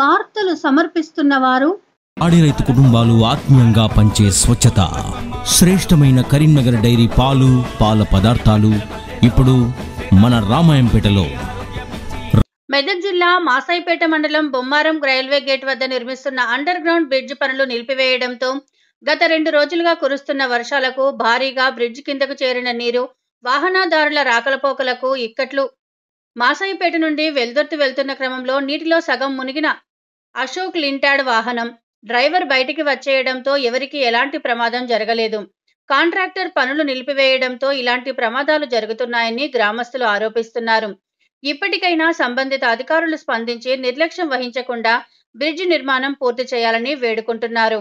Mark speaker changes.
Speaker 1: వార్తలు వారు
Speaker 2: ఆడి రైతు కుటుంబాలు ఆత్మీయంగా పంచే స్వచ్ఛత శ్రేష్టమైన కరీంనగర్ డైరీ పాలు పాల పదార్థాలు ఇప్పుడు మన రామాయంపేటలో
Speaker 3: మెదక్ జిల్లా మాసాయిపేట మండలం బొమ్మారం రైల్వే గేట్ వద్ద నిర్మిస్తున్న అండర్ గ్రౌండ్ బ్రిడ్జ్ పనులు నిలిపివేయడంతో గత రెండు రోజులుగా కురుస్తున్న వర్షాలకు భారీగా బ్రిడ్జ్ కిందకు చేరిన నీరు వాహనదారుల రాకలపోకలకు ఇక్కట్లు మాసాయిపేట నుండి వెల్దొర్తి వెళ్తున్న క్రమంలో నీటిలో సగం మునిగిన అశోక్ లింటాడ్ వాహనం డ్రైవర్ బయటికి వచ్చేయడంతో ఎవరికీ ఎలాంటి ప్రమాదం జరగలేదు కాంట్రాక్టర్ పనులు నిలిపివేయడంతో ఇలాంటి ప్రమాదాలు జరుగుతున్నాయని గ్రామస్తులు ఆరోపిస్తున్నారు ఇప్పటికైనా సంబంధిత అధికారులు స్పందించి నిర్లక్ష్యం వహించకుండా బ్రిడ్జ్ నిర్మాణం పూర్తి చేయాలని వేడుకుంటున్నారు